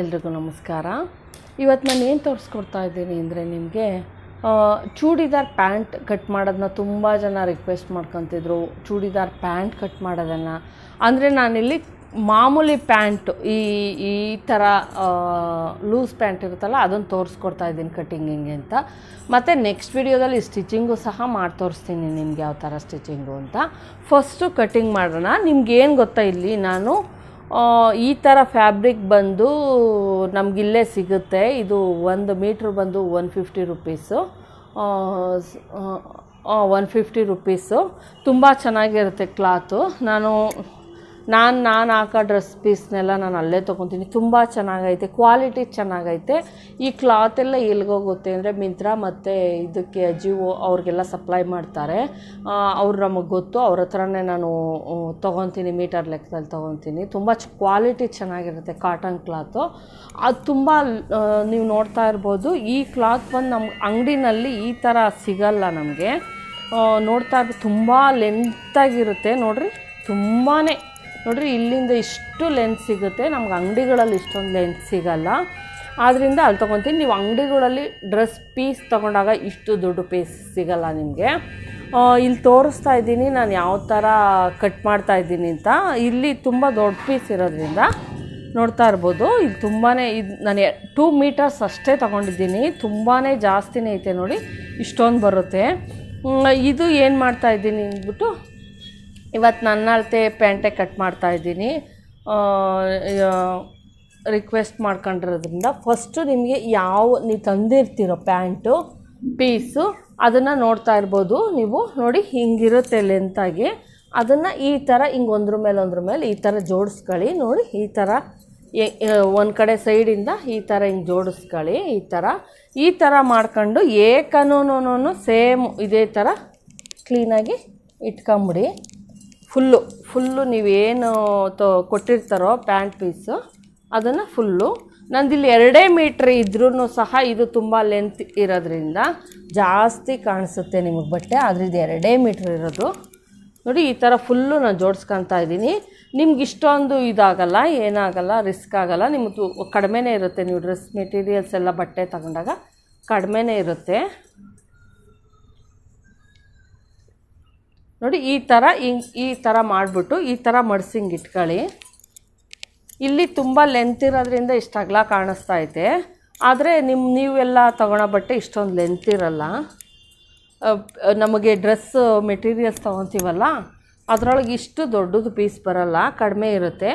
ಎಲ್ರಿಗೂ ನಮಸ್ಕಾರ ಇವತ್ತು ನಾನು ಏನು ತೋರಿಸ್ಕೊಡ್ತಾ ಇದ್ದೀನಿ ಅಂದರೆ ನಿಮಗೆ ಚೂಡಿದಾರ್ ಪ್ಯಾಂಟ್ ಕಟ್ ಮಾಡೋದನ್ನ ತುಂಬ ಜನ ರಿಕ್ವೆಸ್ಟ್ ಮಾಡ್ಕೊತಿದ್ರು ಚೂಡಿದಾರ್ ಪ್ಯಾಂಟ್ ಕಟ್ ಮಾಡೋದನ್ನು ಅಂದರೆ ನಾನಿಲ್ಲಿ ಮಾಮೂಲಿ ಪ್ಯಾಂಟ್ ಈ ಈ ಥರ ಲೂಸ್ ಪ್ಯಾಂಟ್ ಇರುತ್ತಲ್ಲ ಅದನ್ನು ತೋರಿಸ್ಕೊಡ್ತಾ ಇದ್ದೀನಿ ಕಟಿಂಗಿಂಗೆ ಅಂತ ಮತ್ತು ನೆಕ್ಸ್ಟ್ ವಿಡಿಯೋದಲ್ಲಿ ಸ್ಟಿಚಿಂಗು ಸಹ ಮಾಡಿ ತೋರಿಸ್ತೀನಿ ನಿಮ್ಗೆ ಯಾವ ಥರ ಸ್ಟಿಚಿಂಗು ಅಂತ ಫಸ್ಟು ಕಟ್ಟಿಂಗ್ ಮಾಡೋಣ ನಿಮ್ಗೆ ಏನು ಗೊತ್ತಾ ಇಲ್ಲಿ ನಾನು ಈ ಥರ ಫ್ಯಾಬ್ರಿಕ್ ಬಂದು ನಮಗಿಲ್ಲೇ ಸಿಗುತ್ತೆ ಇದು ಒಂದು ಮೀಟ್ರ್ ಬಂದು one fifty rupees one fifty rupees ತುಂಬ ಚೆನ್ನಾಗಿರುತ್ತೆ ಕ್ಲಾತು ನಾನು ನಾನು ನಾನು ಹಾಕೋ ಡ್ರೆಸ್ ಪೀಸ್ನೆಲ್ಲ ನಾನು ಅಲ್ಲೇ ತೊಗೊತೀನಿ ತುಂಬ ಚೆನ್ನಾಗೈತೆ ಕ್ವಾಲಿಟಿ ಚೆನ್ನಾಗೈತೆ ಈ ಕ್ಲಾತೆಲ್ಲ ಎಲ್ಲಿಗೋಗುತ್ತೆ ಅಂದರೆ ಮಿಂತ್ರ ಮತ್ತು ಇದಕ್ಕೆ ಜಿವೋ ಅವ್ರಿಗೆಲ್ಲ ಸಪ್ಲೈ ಮಾಡ್ತಾರೆ ಅವ್ರು ನಮಗೆ ಗೊತ್ತು ಅವ್ರ ಹತ್ರನೇ ನಾನು ತೊಗೊತೀನಿ ಮೀಟರ್ ಲೆಕ್ಕದಲ್ಲಿ ತೊಗೊತೀನಿ ತುಂಬ ಕ್ವಾಲಿಟಿ ಚೆನ್ನಾಗಿರುತ್ತೆ ಕಾಟನ್ ಕ್ಲಾತು ಅದು ತುಂಬ ನೀವು ನೋಡ್ತಾ ಇರ್ಬೋದು ಈ ಕ್ಲಾತ್ ಬಂದು ನಮ್ಮ ಅಂಗಡಿನಲ್ಲಿ ಈ ಥರ ಸಿಗಲ್ಲ ನಮಗೆ ನೋಡ್ತಾ ತುಂಬ ಲೆಂತಾಗಿರುತ್ತೆ ನೋಡಿರಿ ತುಂಬಾ ನೋಡ್ರಿ ಇಲ್ಲಿಂದ ಇಷ್ಟು ಲೆನ್ಸ್ ಸಿಗುತ್ತೆ ನಮ್ಗೆ ಅಂಗಡಿಗಳಲ್ಲಿ ಇಷ್ಟೊಂದು ಲೆನ್ಸ್ ಸಿಗಲ್ಲ ಆದ್ದರಿಂದ ಅಲ್ಲಿ ತೊಗೊತೀನಿ ನೀವು ಅಂಗಡಿಗಳಲ್ಲಿ ಡ್ರೆಸ್ ಪೀಸ್ ತೊಗೊಂಡಾಗ ಇಷ್ಟು ದೊಡ್ಡ ಪೀಸ್ ಸಿಗಲ್ಲ ನಿಮಗೆ ಇಲ್ಲಿ ತೋರಿಸ್ತಾ ಇದ್ದೀನಿ ನಾನು ಯಾವ ಥರ ಕಟ್ ಮಾಡ್ತಾ ಇದ್ದೀನಿ ಅಂತ ಇಲ್ಲಿ ತುಂಬ ದೊಡ್ಡ ಪೀಸ್ ಇರೋದ್ರಿಂದ ನೋಡ್ತಾ ಇರ್ಬೋದು ಇದು ತುಂಬಾ ಇದು ನಾನು ಟೂ ಮೀಟರ್ಸ್ ಅಷ್ಟೇ ತೊಗೊಂಡಿದ್ದೀನಿ ತುಂಬಾ ಜಾಸ್ತಿನೇ ಐತೆ ನೋಡಿ ಇಷ್ಟೊಂದು ಬರುತ್ತೆ ಇದು ಏನು ಮಾಡ್ತಾ ಇದ್ದೀನಿ ಅಂದ್ಬಿಟ್ಟು ಇವತ್ತು ನನ್ನ ಅಳತೆ ಪ್ಯಾಂಟೇ ಕಟ್ ಮಾಡ್ತಾಯಿದ್ದೀನಿ ರಿಕ್ವೆಸ್ಟ್ ಮಾಡ್ಕೊಂಡಿರೋದ್ರಿಂದ ಫಸ್ಟು ನಿಮಗೆ ಯಾವ ನೀವು ತಂದಿರ್ತೀರೋ ಪ್ಯಾಂಟು ಪೀಸು ಅದನ್ನು ನೋಡ್ತಾ ಇರ್ಬೋದು ನೀವು ನೋಡಿ ಹಿಂಗಿರುತ್ತೆ ಲೆಂತಾಗಿ ಅದನ್ನು ಈ ಥರ ಹಿಂಗೆ ಒಂದ್ರ ಮೇಲೆ ಒಂದ್ರ ಮೇಲೆ ಈ ಥರ ಜೋಡಿಸ್ಕೊಳ್ಳಿ ನೋಡಿ ಈ ಥರ ಒಂದು ಕಡೆ ಸೈಡಿಂದ ಈ ಥರ ಹಿಂಗೆ ಜೋಡಿಸ್ಕೊಳ್ಳಿ ಈ ಥರ ಈ ಥರ ಮಾಡ್ಕೊಂಡು ಏಕನೂನು ಸೇಮ್ ಇದೇ ಥರ ಕ್ಲೀನಾಗಿ ಇಟ್ಕೊಂಬಿಡಿ ಫುಲ್ಲು ಫುಲ್ಲು ನೀವೇನು ತೊ ಕೊಟ್ಟಿರ್ತಾರೋ ಪ್ಯಾಂಟ್ ಪೀಸು ಅದನ್ನು ಫುಲ್ಲು ಇಲ್ಲಿ ಎರಡೇ ಮೀಟ್ರ್ ಇದ್ರೂ ಸಹ ಇದು ತುಂಬ ಲೆಂತ್ ಇರೋದ್ರಿಂದ ಜಾಸ್ತಿ ಕಾಣಿಸುತ್ತೆ ನಿಮಗೆ ಬಟ್ಟೆ ಆದರೆ ಇದು ಎರಡೇ ಮೀಟ್ರ್ ಇರೋದು ನೋಡಿ ಈ ಥರ ಫುಲ್ಲು ನಾನು ಜೋಡಿಸ್ಕೊತಾ ಇದ್ದೀನಿ ನಿಮ್ಗೆ ಇಷ್ಟೊಂದು ಇದಾಗಲ್ಲ ಏನಾಗಲ್ಲ ರಿಸ್ಕ್ ಆಗಲ್ಲ ನಿಮ್ಮದು ಕಡಿಮೆನೇ ಇರುತ್ತೆ ನೀವು ಡ್ರೆಸ್ ಮೆಟೀರಿಯಲ್ಸ್ ಎಲ್ಲ ಬಟ್ಟೆ ತಗೊಂಡಾಗ ಕಡಿಮೆನೇ ಇರುತ್ತೆ ನೋಡಿ ಈ ಥರ ಹಿಂಗೆ ಈ ಥರ ಮಾಡಿಬಿಟ್ಟು ಈ ಥರ ಹಿಂಗೆ ಇಟ್ಕೊಳ್ಳಿ ಇಲ್ಲಿ ತುಂಬ ಲೆಂತ್ ಇರೋದ್ರಿಂದ ಇಷ್ಟು ಅಗಲ ಕಾಣಿಸ್ತಾ ಐತೆ ಆದರೆ ನಿಮ್ಮ ನೀವೆಲ್ಲ ತೊಗೊಳೋ ಬಟ್ಟೆ ಇಷ್ಟೊಂದು ಲೆಂತ್ ಇರಲ್ಲ ನಮಗೆ ಡ್ರೆಸ್ ಮೆಟೀರಿಯಲ್ಸ್ ತೊಗೊತೀವಲ್ಲ ಅದರೊಳಗೆ ಇಷ್ಟು ದೊಡ್ಡದು ಪೀಸ್ ಬರಲ್ಲ ಕಡಿಮೆ ಇರುತ್ತೆ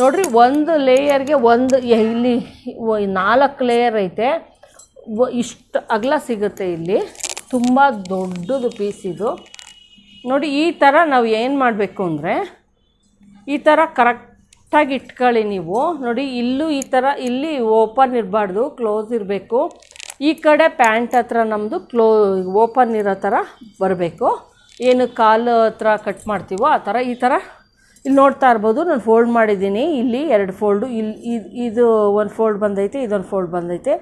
ನೋಡಿರಿ ಒಂದು ಲೇಯರ್ಗೆ ಒಂದು ಇಲ್ಲಿ ನಾಲ್ಕು ಲೇಯರ್ ಐತೆ ಇಷ್ಟು ಅಗಲ ಸಿಗುತ್ತೆ ಇಲ್ಲಿ ತುಂಬ ದೊಡ್ಡದು ಪೀಸ್ ಇದು ನೋಡಿ ಈ ಥರ ನಾವು ಏನು ಮಾಡಬೇಕು ಅಂದರೆ ಈ ಥರ ಕರೆಕ್ಟಾಗಿ ಇಟ್ಕೊಳ್ಳಿ ನೀವು ನೋಡಿ ಇಲ್ಲೂ ಈ ಥರ ಇಲ್ಲಿ ಓಪನ್ ಇರಬಾರ್ದು ಕ್ಲೋಸ್ ಇರಬೇಕು ಈ ಕಡೆ ಪ್ಯಾಂಟ್ ಹತ್ರ ನಮ್ಮದು ಕ್ಲೋ ಓಪನ್ ಇರೋ ಥರ ಬರಬೇಕು ಏನು ಕಾಲು ಹತ್ರ ಕಟ್ ಮಾಡ್ತೀವೋ ಆ ಥರ ಈ ಥರ ಇಲ್ಲಿ ನೋಡ್ತಾ ಇರ್ಬೋದು ನಾನು ಫೋಲ್ಡ್ ಮಾಡಿದ್ದೀನಿ ಇಲ್ಲಿ ಎರಡು ಫೋಲ್ಡು ಇಲ್ಲಿ ಇದು ಒಂದು ಫೋಲ್ಡ್ ಬಂದೈತೆ ಇದೊಂದು ಫೋಲ್ಡ್ ಬಂದೈತೆ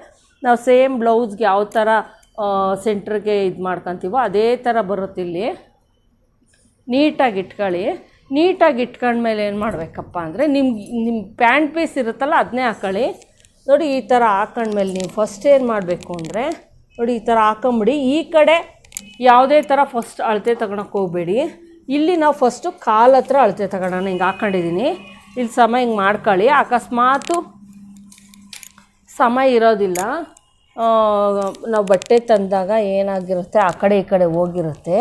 ನಾವು ಸೇಮ್ ಬ್ಲೌಸ್ಗೆ ಯಾವ ಥರ ಸೆಂಟ್ರಿಗೆ ಇದು ಮಾಡ್ಕೊತೀವೋ ಅದೇ ಥರ ಬರುತ್ತೆ ಇಲ್ಲಿ ನೀಟಾಗಿ ಇಟ್ಕೊಳ್ಳಿ ನೀಟಾಗಿ ಇಟ್ಕೊಂಡ್ಮೇಲೆ ಏನು ಮಾಡಬೇಕಪ್ಪ ಅಂದರೆ ನಿಮ್ಗೆ ನಿಮ್ಮ ಪ್ಯಾಂಟ್ ಪೀಸ್ ಇರುತ್ತಲ್ಲ ಅದನ್ನೇ ಹಾಕೊಳ್ಳಿ ನೋಡಿ ಈ ಥರ ಹಾಕೊಂಡ್ಮೇಲೆ ನೀವು ಫಸ್ಟ್ ಏನು ಮಾಡಬೇಕು ಅಂದರೆ ನೋಡಿ ಈ ಥರ ಹಾಕೊಂಬಿಡಿ ಈ ಕಡೆ ಯಾವುದೇ ಥರ ಫಸ್ಟ್ ಅಳತೆ ತಗೊಳಕ್ಕೆ ಹೋಗ್ಬೇಡಿ ಇಲ್ಲಿ ನಾವು ಫಸ್ಟು ಕಾಲ ಹತ್ರ ಅಳತೆ ತಗೊಳ್ಳೋಣ ಹಿಂಗೆ ಹಾಕೊಂಡಿದ್ದೀನಿ ಇಲ್ಲಿ ಸಮ ಹಿಂಗೆ ಮಾಡ್ಕೊಳ್ಳಿ ಅಕಸ್ಮಾತು ಸಮ ಇರೋದಿಲ್ಲ ನಾವು ಬಟ್ಟೆ ತಂದಾಗ ಏನಾಗಿರುತ್ತೆ ಆ ಕಡೆ ಈ ಕಡೆ ಹೋಗಿರುತ್ತೆ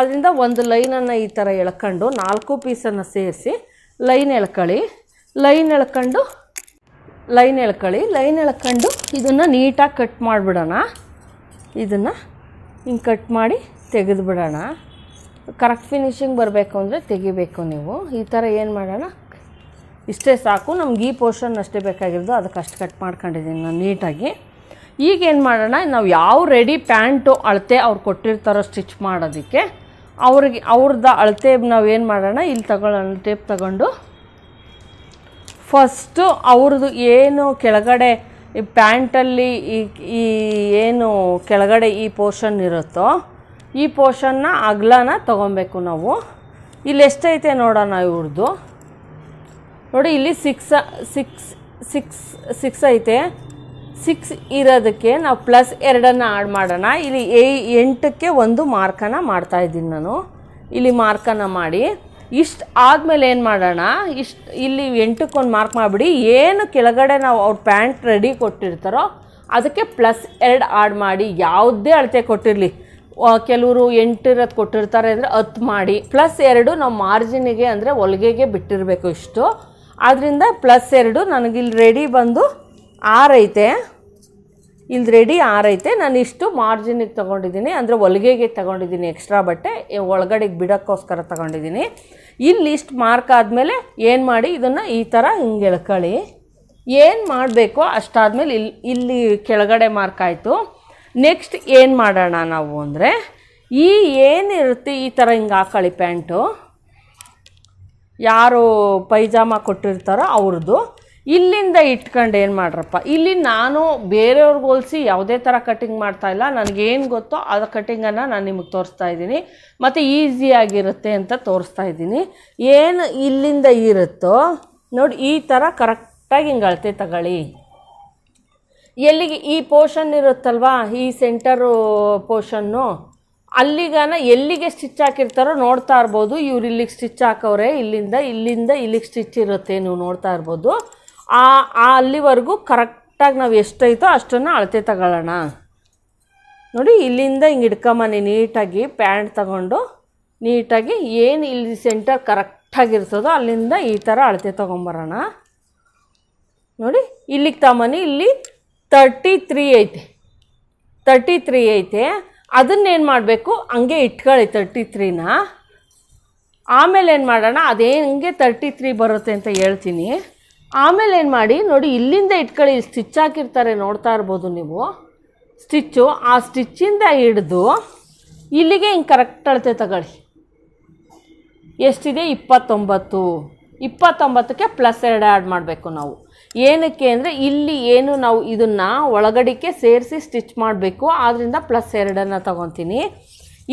ಅದರಿಂದ ಒಂದು ಲೈನನ್ನು ಈ ಥರ ಎಳ್ಕೊಂಡು ನಾಲ್ಕು ಪೀಸನ್ನು ಸೇರಿಸಿ ಲೈನ್ ಎಳ್ಕೊಳ್ಳಿ ಲೈನ್ ಎಳ್ಕೊಂಡು ಲೈನ್ ಎಳ್ಕೊಳ್ಳಿ ಲೈನ್ ಎಳ್ಕೊಂಡು ಇದನ್ನು ನೀಟಾಗಿ ಕಟ್ ಮಾಡಿಬಿಡೋಣ ಇದನ್ನು ಹಿಂಗೆ ಕಟ್ ಮಾಡಿ ತೆಗೆದುಬಿಡೋಣ ಕರೆಕ್ಟ್ ಫಿನಿಶಿಂಗ್ ಬರಬೇಕು ಅಂದರೆ ತೆಗಿಬೇಕು ನೀವು ಈ ಥರ ಏನು ಮಾಡೋಣ ಇಷ್ಟೇ ಸಾಕು ನಮ್ಗೆ ಈ ಪೋರ್ಷನ್ ಅಷ್ಟೇ ಬೇಕಾಗಿರೋದು ಅದಕ್ಕೆ ಅಷ್ಟು ಕಟ್ ಮಾಡ್ಕೊಂಡಿದ್ದೀನಿ ನಾನು ನೀಟಾಗಿ ಈಗೇನು ಮಾಡೋಣ ನಾವು ಯಾವ ರೆಡಿ ಪ್ಯಾಂಟು ಅಳತೆ ಅವ್ರು ಕೊಟ್ಟಿರ್ತಾರೋ ಸ್ಟಿಚ್ ಮಾಡೋದಕ್ಕೆ ಅವ್ರಿಗೆ ಅವ್ರದ್ದು ಅಳತೆ ನಾವು ಏನು ಮಾಡೋಣ ಇಲ್ಲಿ ತಗೊಳ್ಳೋಣ ಟೇಪ್ ತಗೊಂಡು ಫಸ್ಟು ಅವ್ರದ್ದು ಏನು ಕೆಳಗಡೆ ಈ ಪ್ಯಾಂಟಲ್ಲಿ ಈ ಈ ಏನು ಕೆಳಗಡೆ ಈ ಪೋರ್ಷನ್ ಇರುತ್ತೋ ಈ ಪೋರ್ಷನ್ನ ಅಗ್ಲನ ತೊಗೊಬೇಕು ನಾವು ಇಲ್ಲಿ ಎಷ್ಟೈತೆ ನೋಡೋಣ ಇವ್ರದ್ದು ನೋಡಿ ಇಲ್ಲಿ ಸಿಕ್ಸ ಸಿಕ್ಸ್ ಸಿಕ್ಸ್ ಸಿಕ್ಸ್ ಐತೆ ಸಿಕ್ಸ್ ಇರೋದಕ್ಕೆ ನಾವು ಪ್ಲಸ್ ಎರಡನ್ನು ಆಡ್ ಮಾಡೋಣ ಇಲ್ಲಿ ಏ ಎಂಟಕ್ಕೆ ಒಂದು ಮಾರ್ಕನ ಮಾಡ್ತಾ ನಾನು ಇಲ್ಲಿ ಮಾರ್ಕನ್ನು ಮಾಡಿ ಇಷ್ಟು ಆದಮೇಲೆ ಏನು ಮಾಡೋಣ ಇಷ್ಟು ಇಲ್ಲಿ ಎಂಟಕ್ಕೊಂದು ಮಾರ್ಕ್ ಮಾಡಿಬಿಡಿ ಏನು ಕೆಳಗಡೆ ನಾವು ಅವ್ರ ಪ್ಯಾಂಟ್ ರೆಡಿ ಕೊಟ್ಟಿರ್ತಾರೋ ಅದಕ್ಕೆ ಪ್ಲಸ್ ಎರಡು ಆಡ್ ಮಾಡಿ ಯಾವುದೇ ಅಳತೆ ಕೊಟ್ಟಿರಲಿ ಕೆಲವರು ಎಂಟಿರೋದು ಕೊಟ್ಟಿರ್ತಾರೆ ಅಂದರೆ ಹತ್ತು ಮಾಡಿ ಪ್ಲಸ್ ಎರಡು ನಾವು ಮಾರ್ಜಿನಿಗೆ ಅಂದರೆ ಹೊಲಿಗೆಗೆ ಬಿಟ್ಟಿರಬೇಕು ಇಷ್ಟು ಆದ್ದರಿಂದ ಪ್ಲಸ್ ಎರಡು ನನಗಿಲ್ಲಿ ರೆಡಿ ಬಂದು ಆರೈತೆ ಇಲ್ಲಿ ರೆಡಿ ಆರೈತೆ ನಾನು ಇಷ್ಟು ಮಾರ್ಜಿನಿಗೆ ತೊಗೊಂಡಿದ್ದೀನಿ ಅಂದರೆ ಹೊಲಿಗೆಗೆ ತೊಗೊಂಡಿದ್ದೀನಿ ಎಕ್ಸ್ಟ್ರಾ ಬಟ್ಟೆ ಒಳಗಡೆಗೆ ಬಿಡೋಕ್ಕೋಸ್ಕರ ತೊಗೊಂಡಿದ್ದೀನಿ ಇಲ್ಲಿ ಇಷ್ಟು ಮಾರ್ಕ್ ಆದಮೇಲೆ ಏನು ಮಾಡಿ ಇದನ್ನು ಈ ಥರ ಹಿಂಗೆ ಎಳ್ಕೊಳ್ಳಿ ಏನು ಮಾಡಬೇಕು ಅಷ್ಟಾದಮೇಲೆ ಇಲ್ಲಿ ಇಲ್ಲಿ ಕೆಳಗಡೆ ಮಾರ್ಕ್ ಆಯಿತು ನೆಕ್ಸ್ಟ್ ಏನು ಮಾಡೋಣ ನಾವು ಅಂದರೆ ಈ ಏನಿರುತ್ತೆ ಈ ಥರ ಹಿಂಗೆ ಹಾಕೊಳ್ಳಿ ಪ್ಯಾಂಟು ಯಾರು ಪೈಜಾಮ ಕೊಟ್ಟಿರ್ತಾರೋ ಅವ್ರದ್ದು ಇಲ್ಲಿಂದ ಇಟ್ಕೊಂಡು ಏನು ಮಾಡ್ರಪ್ಪ ಇಲ್ಲಿ ನಾನು ಬೇರೆಯವ್ರಿಗೆ ಹೋಲಿಸಿ ಯಾವುದೇ ಥರ ಕಟ್ಟಿಂಗ್ ಮಾಡ್ತಾ ಇಲ್ಲ ನನಗೇನು ಗೊತ್ತೋ ಆ ಕಟ್ಟಿಂಗನ್ನು ನಾನು ನಿಮಗೆ ತೋರಿಸ್ತಾ ಇದ್ದೀನಿ ಮತ್ತು ಈಸಿಯಾಗಿರುತ್ತೆ ಅಂತ ತೋರಿಸ್ತಾ ಇದ್ದೀನಿ ಏನು ಇಲ್ಲಿಂದ ಇರುತ್ತೋ ನೋಡಿ ಈ ಥರ ಕರೆಕ್ಟಾಗಿ ಹಿಂಗೆ ಅಳತೆ ತಗೊಳ್ಳಿ ಎಲ್ಲಿಗೆ ಈ ಪೋರ್ಷನ್ ಇರುತ್ತಲ್ವಾ ಈ ಸೆಂಟರು ಪೋರ್ಷನ್ನು ಅಲ್ಲಿಗಾನ ಎಲ್ಲಿಗೆ ಸ್ಟಿಚ್ ಹಾಕಿರ್ತಾರೋ ನೋಡ್ತಾ ಇರ್ಬೋದು ಇವ್ರು ಇಲ್ಲಿಗೆ ಸ್ಟಿಚ್ ಹಾಕೋರೆ ಇಲ್ಲಿಂದ ಇಲ್ಲಿಂದ ಇಲ್ಲಿಗೆ ಸ್ಟಿಚ್ ಇರುತ್ತೆ ನೀವು ನೋಡ್ತಾ ಇರ್ಬೋದು ಆ ಅಲ್ಲಿವರೆಗೂ ಕರೆಕ್ಟಾಗಿ ನಾವು ಎಷ್ಟೈತೋ ಅಷ್ಟನ್ನು ಅಳತೆ ತಗೊಳ್ಳೋಣ ನೋಡಿ ಇಲ್ಲಿಂದ ಹಿಂಗೆ ಇಟ್ಕೊಂಬನಿ ನೀಟಾಗಿ ಪ್ಯಾಂಟ್ ತಗೊಂಡು ನೀಟಾಗಿ ಏನು ಇಲ್ಲಿ ಸೆಂಟರ್ ಕರೆಕ್ಟಾಗಿರ್ತದೋ ಅಲ್ಲಿಂದ ಈ ಥರ ಅಳತೆ ತೊಗೊಂಬರೋಣ ನೋಡಿ ಇಲ್ಲಿಗೆ ತಗೊಂಬನ್ನಿ ಇಲ್ಲಿ ತರ್ಟಿ ತ್ರೀ ಐತೆ ತರ್ಟಿ ತ್ರೀ ಐತೆ ಅದನ್ನೇನು ಮಾಡಬೇಕು ಹಂಗೆ ಇಟ್ಕೊಳ್ಳಿ ತರ್ಟಿ ತ್ರೀನ ಆಮೇಲೆ ಏನು ಮಾಡೋಣ ಅದೇ ಹಂಗೆ ತರ್ಟಿ ತ್ರೀ ಬರುತ್ತೆ ಅಂತ ಹೇಳ್ತೀನಿ ಆಮೇಲೆ ಏನು ಮಾಡಿ ನೋಡಿ ಇಲ್ಲಿಂದ ಇಟ್ಕೊಳ್ಳಿ ಸ್ಟಿಚ್ ಹಾಕಿರ್ತಾರೆ ನೋಡ್ತಾ ಇರ್ಬೋದು ನೀವು ಸ್ಟಿಚ್ಚು ಆ ಸ್ಟಿಚ್ಚಿಂದ ಹಿಡಿದು ಇಲ್ಲಿಗೆ ಹಿಂಗೆ ಕರೆಕ್ಟ್ ಅಳತೆ ತಗೊಳ್ಳಿ ಎಷ್ಟಿದೆ ಇಪ್ಪತ್ತೊಂಬತ್ತು ಇಪ್ಪತ್ತೊಂಬತ್ತಕ್ಕೆ ಪ್ಲಸ್ ಎರಡು ಆ್ಯಡ್ ಮಾಡಬೇಕು ನಾವು ಏನಕ್ಕೆ ಅಂದರೆ ಇಲ್ಲಿ ಏನು ನಾವು ಇದನ್ನು ಒಳಗಡಿಕೆ ಸೇರಿಸಿ ಸ್ಟಿಚ್ ಮಾಡಬೇಕು ಆದ್ದರಿಂದ ಪ್ಲಸ್ ಎರಡನ್ನು ತಗೊತೀನಿ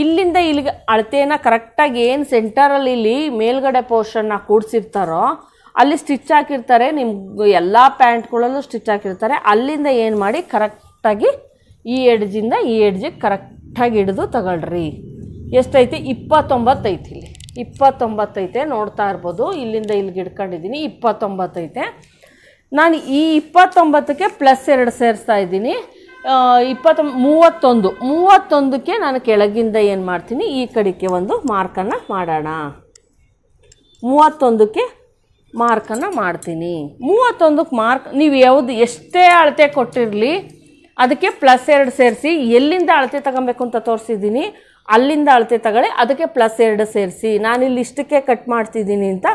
ಇಲ್ಲಿಂದ ಇಲ್ಲಿಗೆ ಅಳತೆಯನ್ನು ಕರೆಕ್ಟಾಗಿ ಏನು ಸೆಂಟರಲ್ಲಿ ಇಲ್ಲಿ ಮೇಲ್ಗಡೆ ಪೋರ್ಷನ್ನ ಕೂಡಿಸಿರ್ತಾರೋ ಅಲ್ಲಿ ಸ್ಟಿಚ್ ಹಾಕಿರ್ತಾರೆ ನಿಮ್ಗೆ ಎಲ್ಲ ಪ್ಯಾಂಟ್ಗಳಲ್ಲೂ ಸ್ಟಿಚ್ ಹಾಕಿರ್ತಾರೆ ಅಲ್ಲಿಂದ ಏನು ಮಾಡಿ ಕರೆಕ್ಟಾಗಿ ಈ ಎಡ್ಜಿಂದ ಈ ಎಡ್ಜಿಗೆ ಕರೆಕ್ಟಾಗಿ ಹಿಡಿದು ತಗೊಳ್ರಿ ಎಷ್ಟೈತಿ ಇಪ್ಪತ್ತೊಂಬತ್ತೈತಿ ಇಲ್ಲಿ ಇಪ್ಪತ್ತೊಂಬತ್ತೈತೆ ನೋಡ್ತಾ ಇರ್ಬೋದು ಇಲ್ಲಿಂದ ಇಲ್ಲಿಗೆ ಹಿಡ್ಕೊಂಡಿದ್ದೀನಿ ಇಪ್ಪತ್ತೊಂಬತ್ತೈತೆ ನಾನು ಈ ಇಪ್ಪತ್ತೊಂಬತ್ತಕ್ಕೆ ಪ್ಲಸ್ ಎರಡು ಸೇರಿಸ್ತಾ ಇದ್ದೀನಿ ಇಪ್ಪತ್ತೊಂಬ ಮೂವತ್ತೊಂದು ಮೂವತ್ತೊಂದಕ್ಕೆ ನಾನು ಕೆಳಗಿಂದ ಏನು ಮಾಡ್ತೀನಿ ಈ ಕಡೆಗೆ ಒಂದು ಮಾರ್ಕನ್ನು ಮಾಡೋಣ ಮೂವತ್ತೊಂದಕ್ಕೆ ಮಾರ್ಕನ್ನು ಮಾಡ್ತೀನಿ ಮೂವತ್ತೊಂದಕ್ಕೆ ಮಾರ್ಕ್ ನೀವು ಯಾವುದು ಎಷ್ಟೇ ಅಳತೆ ಕೊಟ್ಟಿರಲಿ ಅದಕ್ಕೆ ಪ್ಲಸ್ ಎರಡು ಸೇರಿಸಿ ಎಲ್ಲಿಂದ ಅಳತೆ ತಗೊಬೇಕು ಅಂತ ತೋರಿಸಿದ್ದೀನಿ ಅಲ್ಲಿಂದ ಅಳತೆ ತಗೊಳ್ಳಿ ಅದಕ್ಕೆ ಪ್ಲಸ್ ಎರಡು ಸೇರಿಸಿ ನಾನಿಲ್ಲಿ ಇಷ್ಟಕ್ಕೆ ಕಟ್ ಮಾಡ್ತಿದ್ದೀನಿ ಅಂತ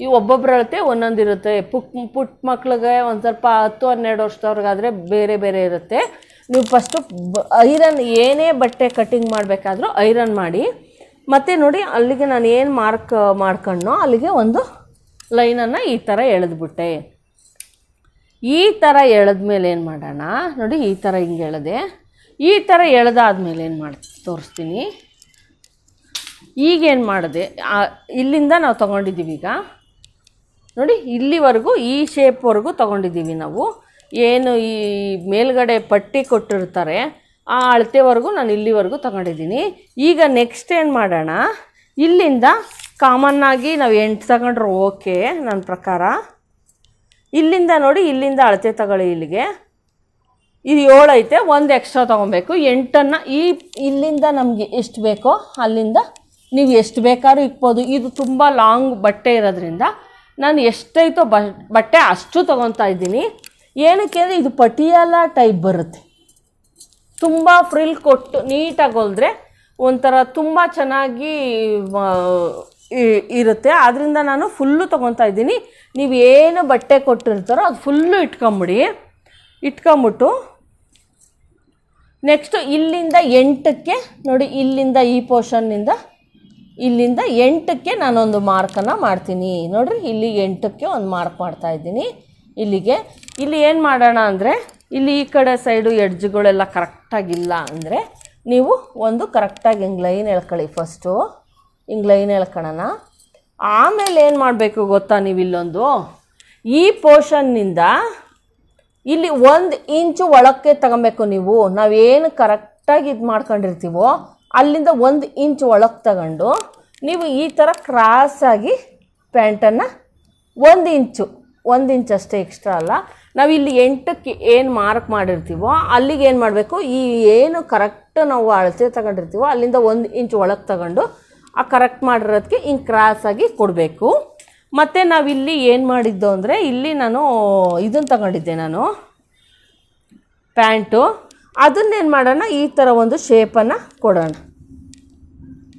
ಈ ಒಬ್ಬೊಬ್ಬರ ಅಳತೆ ಒಂದೊಂದಿರುತ್ತೆ ಪುಕ್ ಪುಟ್ ಮಕ್ಳಿಗೆ ಒಂದು ಸ್ವಲ್ಪ ಹತ್ತು ಹನ್ನೆರಡು ವರ್ಷದವ್ರಿಗಾದರೆ ಬೇರೆ ಬೇರೆ ಇರುತ್ತೆ ನೀವು ಫಸ್ಟು ಐರನ್ ಏನೇ ಬಟ್ಟೆ ಕಟ್ಟಿಂಗ್ ಮಾಡಬೇಕಾದ್ರೂ ಐರನ್ ಮಾಡಿ ಮತ್ತು ನೋಡಿ ಅಲ್ಲಿಗೆ ನಾನು ಏನು ಮಾರ್ಕ್ ಮಾಡ್ಕೊಂಡೋ ಅಲ್ಲಿಗೆ ಒಂದು ಲೈನನ್ನು ಈ ಥರ ಎಳೆದ್ಬಿಟ್ಟೆ ಈ ಥರ ಎಳೆದ್ಮೇಲೆ ಏನು ಮಾಡೋಣ ನೋಡಿ ಈ ಥರ ಹಿಂಗೆ ಎಳೆದೆ ಈ ಥರ ಎಳೆದಾದ್ಮೇಲೆ ಏನು ಮಾಡಿ ತೋರಿಸ್ತೀನಿ ಈಗೇನು ಮಾಡಿದೆ ಇಲ್ಲಿಂದ ನಾವು ತೊಗೊಂಡಿದ್ದೀವಿ ಈಗ ನೋಡಿ ಇಲ್ಲಿವರೆಗೂ ಈ ಶೇಪ್ವರೆಗೂ ತೊಗೊಂಡಿದ್ದೀವಿ ನಾವು ಏನು ಈ ಮೇಲ್ಗಡೆ ಪಟ್ಟಿ ಕೊಟ್ಟಿರ್ತಾರೆ ಆ ಅಳತೆವರೆಗೂ ನಾನು ಇಲ್ಲಿವರೆಗೂ ತೊಗೊಂಡಿದ್ದೀನಿ ಈಗ ನೆಕ್ಸ್ಟ್ ಏನು ಮಾಡೋಣ ಇಲ್ಲಿಂದ ಕಾಮನ್ ಆಗಿ ನಾವು ಎಂಟು ತಗೊಂಡ್ರೆ ಓಕೆ ನನ್ನ ಪ್ರಕಾರ ಇಲ್ಲಿಂದ ನೋಡಿ ಇಲ್ಲಿಂದ ಅಳತೆ ತಗೊಳ್ಳಿ ಇಲ್ಲಿಗೆ ಇದು ಏಳು ಐತೆ ಒಂದು ಎಕ್ಸ್ಟ್ರಾ ತೊಗೊಬೇಕು ಎಂಟನ್ನು ಈ ಇಲ್ಲಿಂದ ನಮಗೆ ಎಷ್ಟು ಬೇಕೋ ಅಲ್ಲಿಂದ ನೀವು ಎಷ್ಟು ಬೇಕಾದ್ರೂ ಇಕ್ಬೋದು ಇದು ತುಂಬ ಲಾಂಗ್ ಬಟ್ಟೆ ಇರೋದ್ರಿಂದ ನಾನು ಎಷ್ಟೈತೋ ಬಟ್ಟೆ ಅಷ್ಟು ತೊಗೊತಾ ಇದ್ದೀನಿ ಏನಕ್ಕೆ ಅಂದರೆ ಇದು ಪಟಿಯಾಲ ಟೈಪ್ ಬರುತ್ತೆ ತುಂಬ ಫ್ರಿಲ್ ಕೊಟ್ಟು ನೀಟಾಗಿ ಹೊಲಿದ್ರೆ ಒಂಥರ ತುಂಬ ಚೆನ್ನಾಗಿ ಇರುತ್ತೆ ಆದ್ದರಿಂದ ನಾನು ಫುಲ್ಲು ತೊಗೊತಾ ಇದ್ದೀನಿ ನೀವು ಏನು ಬಟ್ಟೆ ಕೊಟ್ಟಿರ್ತಾರೋ ಅದು ಫುಲ್ಲು ಇಟ್ಕೊಂಬಿಡಿ ಇಟ್ಕೊಂಬಿಟ್ಟು ನೆಕ್ಸ್ಟು ಇಲ್ಲಿಂದ ಎಂಟಕ್ಕೆ ನೋಡಿ ಇಲ್ಲಿಂದ ಈ ಪೋರ್ಷನ್ನಿಂದ ಇಲ್ಲಿಂದ ಎಂಟಕ್ಕೆ ನಾನೊಂದು ಮಾರ್ಕನ್ನು ಮಾಡ್ತೀನಿ ನೋಡಿರಿ ಇಲ್ಲಿ ಎಂಟಕ್ಕೆ ಒಂದು ಮಾರ್ಕ್ ಮಾಡ್ತಾ ಇದ್ದೀನಿ ಇಲ್ಲಿಗೆ ಇಲ್ಲಿ ಏನು ಮಾಡೋಣ ಅಂದರೆ ಇಲ್ಲಿ ಈ ಕಡೆ ಸೈಡು ಎಡ್ಜ್ಗಳೆಲ್ಲ ಕರೆಕ್ಟಾಗಿಲ್ಲ ಅಂದರೆ ನೀವು ಒಂದು ಕರೆಕ್ಟಾಗಿ ಹಿಂಗೆ ಲೈನ್ ಎಳ್ಕೊಳ್ಳಿ ಫಸ್ಟು ಹಿಂಗೆ ಲೈನ್ ಎಳ್ಕೊಳ್ಳೋಣ ಆಮೇಲೆ ಏನು ಮಾಡಬೇಕು ಗೊತ್ತಾ ನೀವು ಇಲ್ಲೊಂದು ಈ ಪೋರ್ಷನ್ನಿಂದ ಇಲ್ಲಿ ಒಂದು ಇಂಚು ಒಳಕ್ಕೆ ತಗೊಬೇಕು ನೀವು ನಾವೇನು ಕರೆಕ್ಟಾಗಿ ಇದು ಮಾಡ್ಕೊಂಡಿರ್ತೀವೋ ಅಲ್ಲಿಂದ ಒಂದು ಇಂಚು ಒಳಕ್ಕೆ ತಗೊಂಡು ನೀವು ಈ ಥರ ಕ್ರಾಸಾಗಿ ಪ್ಯಾಂಟನ್ನು ಒಂದು ಇಂಚು ಒಂದು ಇಂಚ್ ಅಷ್ಟೇ ಎಕ್ಸ್ಟ್ರಾ ಅಲ್ಲ ನಾವು ಇಲ್ಲಿ ಎಂಟಕ್ಕೆ ಏನು ಮಾರ್ಕ್ ಮಾಡಿರ್ತೀವೋ ಅಲ್ಲಿಗೆ ಏನು ಮಾಡಬೇಕು ಈ ಏನು ಕರೆಕ್ಟ್ ನಾವು ಅಳತೆ ತಗೊಂಡಿರ್ತೀವೋ ಅಲ್ಲಿಂದ ಒಂದು ಇಂಚ್ ಒಳಗೆ ತಗೊಂಡು ಆ ಕರೆಕ್ಟ್ ಮಾಡಿರೋದಕ್ಕೆ ಹಿಂಗೆ ಕ್ರಾಸಾಗಿ ಕೊಡಬೇಕು ಮತ್ತು ನಾವಿಲ್ಲಿ ಏನು ಮಾಡಿದ್ದು ಅಂದರೆ ಇಲ್ಲಿ ನಾನು ಇದನ್ನು ತಗೊಂಡಿದ್ದೆ ನಾನು ಪ್ಯಾಂಟು ಅದನ್ನೇನು ಮಾಡೋಣ ಈ ಥರ ಒಂದು ಶೇಪನ್ನು ಕೊಡೋಣ